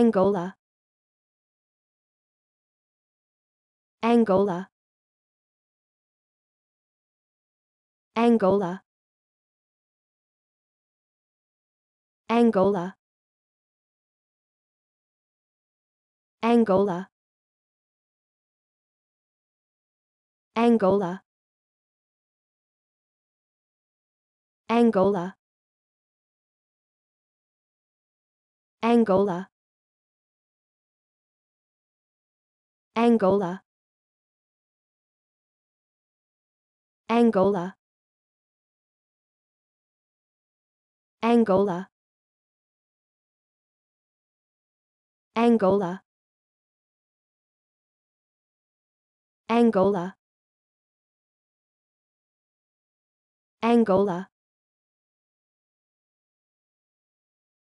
Angola Angola Angola Angola Angola Angola Angola Angola Angola Angola Angola Angola Angola Angola